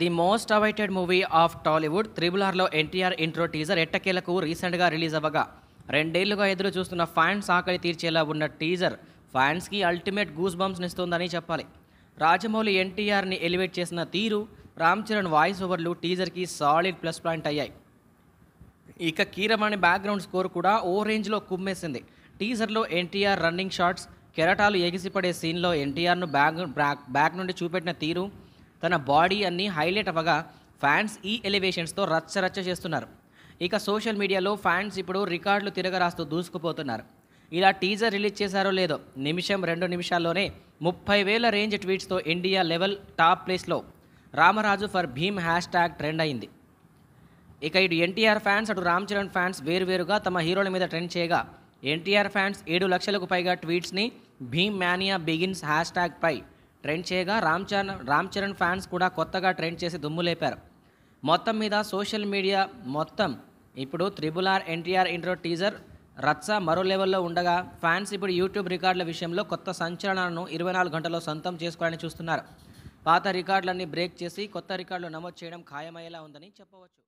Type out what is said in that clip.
the most awaited movie of Tollywood triple ఆర్లో NTR intro teaser ఎట్టకేలకు రీసెంట్గా రిలీజ్ అవ్వగా రెండేళ్లుగా ఎదురు చూస్తున్న ఫ్యాన్స్ ఆకలి తీర్చేలా ఉన్న టీజర్ ఫ్యాన్స్కి అల్టిమేట్ గూస్ బంప్స్ని చెప్పాలి రాజమౌళి ఎన్టీఆర్ని ఎలివేట్ చేసిన తీరు రామ్ చరణ్ వాయిస్ ఓవర్లు టీజర్కి సాలిడ్ ప్లస్ పాయింట్ అయ్యాయి ఇక కీరమాణి బ్యాక్గ్రౌండ్ స్కోర్ కూడా ఓ రేంజ్లో కుమ్మేసింది టీజర్లో ఎన్టీఆర్ రన్నింగ్ షాట్స్ కెరటాలు ఎగిసిపడే సీన్లో ఎన్టీఆర్ను బ్యాక్ బ్యాక్ నుండి చూపెట్టిన తీరు తన బాడీ అన్ని హైలైట్ అవ్వగా ఫ్యాన్స్ ఈ ఎలివేషన్స్తో రచ్చరచ్చ చేస్తున్నారు ఇక సోషల్ మీడియాలో ఫ్యాన్స్ ఇప్పుడు రికార్డులు తిరగరాస్తూ దూసుకుపోతున్నారు ఇలా టీజర్ రిలీజ్ చేశారో లేదో నిమిషం రెండు నిమిషాల్లోనే ముప్పై వేల రేంజ్ ట్వీట్స్తో ఇండియా లెవెల్ టాప్ ప్లేస్లో Ramaraju for Bheem hash tag trend అయింది ఇక ఇటు ఎన్టీఆర్ ఫ్యాన్స్ అటు రామ్ చరణ్ ఫ్యాన్స్ వేరువేరుగా తమ హీరోల మీద ట్రెండ్ చేయగా ఎన్టీఆర్ ఫ్యాన్స్ ఏడు లక్షలకు పైగా ట్వీట్స్ని భీమ్ మ్యానియా బిగిన్స్ హ్యాష్ పై ట్రెండ్ చేయగా రామ్ చరణ్ రామ్ చరణ్ ఫ్యాన్స్ కూడా కొత్తగా ట్రెండ్ చేసి దుమ్ము లేపారు మొత్తం మీద సోషల్ మీడియా మొత్తం ఇప్పుడు triple R NTR intro teaser రత్స మరో లెవెల్లో ఉండగా ఫ్యాన్స్ ఇప్పుడు యూట్యూబ్ రికార్డుల విషయంలో కొత్త సంచలనాలను ఇరవై నాలుగు గంటల్లో సొంతం చేసుకోవాలని చూస్తున్నారు పాత రికార్డులన్నీ బ్రేక్ చేసి కొత్త రికార్డులు నమోదు చేయడం ఖాయమయ్యేలా ఉందని చెప్పవచ్చు